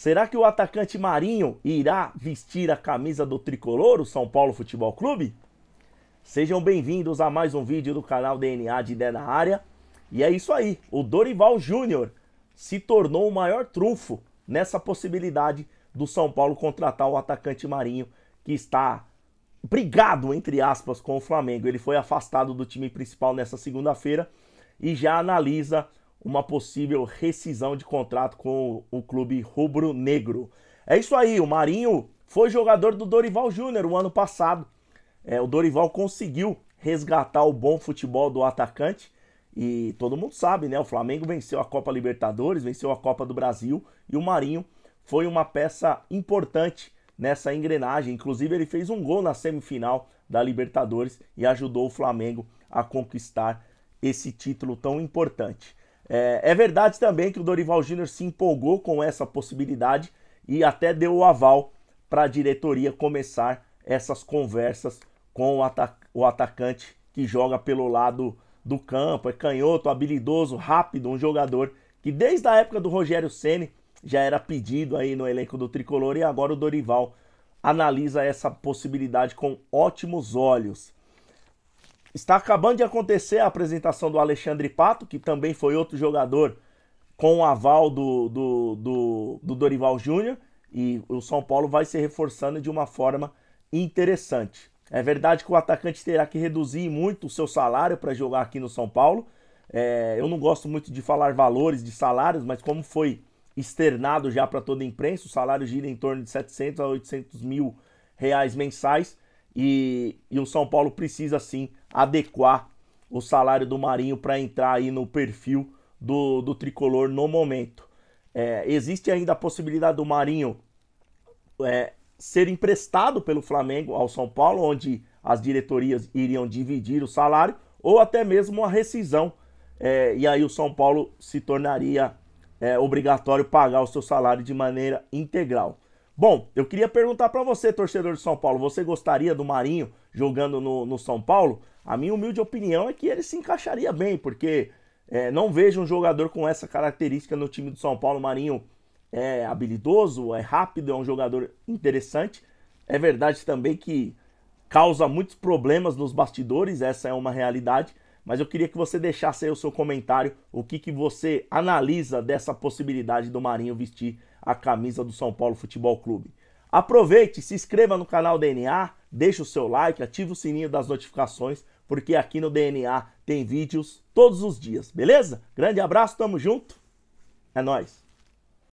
Será que o atacante Marinho irá vestir a camisa do tricolor, o São Paulo Futebol Clube? Sejam bem-vindos a mais um vídeo do canal DNA de Ideia na Área. E é isso aí, o Dorival Júnior se tornou o maior trunfo nessa possibilidade do São Paulo contratar o atacante Marinho, que está brigado, entre aspas, com o Flamengo. Ele foi afastado do time principal nessa segunda-feira e já analisa uma possível rescisão de contrato com o clube rubro-negro. É isso aí, o Marinho foi jogador do Dorival Júnior o ano passado. É, o Dorival conseguiu resgatar o bom futebol do atacante e todo mundo sabe, né? O Flamengo venceu a Copa Libertadores, venceu a Copa do Brasil e o Marinho foi uma peça importante nessa engrenagem. Inclusive, ele fez um gol na semifinal da Libertadores e ajudou o Flamengo a conquistar esse título tão importante. É, é verdade também que o Dorival Júnior se empolgou com essa possibilidade e até deu o aval para a diretoria começar essas conversas com o, atac o atacante que joga pelo lado do campo, é canhoto, habilidoso, rápido, um jogador que desde a época do Rogério Ceni já era pedido aí no elenco do Tricolor e agora o Dorival analisa essa possibilidade com ótimos olhos. Está acabando de acontecer a apresentação do Alexandre Pato, que também foi outro jogador com o aval do, do, do, do Dorival Júnior. E o São Paulo vai se reforçando de uma forma interessante. É verdade que o atacante terá que reduzir muito o seu salário para jogar aqui no São Paulo. É, eu não gosto muito de falar valores de salários, mas como foi externado já para toda a imprensa, o salário gira em torno de 700 a 800 mil reais mensais. E, e o São Paulo precisa sim adequar o salário do Marinho para entrar aí no perfil do, do tricolor no momento. É, existe ainda a possibilidade do Marinho é, ser emprestado pelo Flamengo ao São Paulo, onde as diretorias iriam dividir o salário, ou até mesmo a rescisão. É, e aí o São Paulo se tornaria é, obrigatório pagar o seu salário de maneira integral. Bom, eu queria perguntar para você, torcedor de São Paulo, você gostaria do Marinho jogando no, no, São Paulo? A minha humilde opinião é que ele se encaixaria bem, porque é, não vejo um jogador com essa característica no time do São Paulo. O Marinho é habilidoso, é rápido, é um jogador interessante. É verdade também que causa muitos problemas nos bastidores, essa é uma realidade mas eu queria que você deixasse aí o seu comentário, o que, que você analisa dessa possibilidade do Marinho vestir a camisa do São Paulo Futebol Clube. Aproveite, se inscreva no canal DNA, deixe o seu like, ative o sininho das notificações, porque aqui no DNA tem vídeos todos os dias, beleza? Grande abraço, tamo junto, é nóis!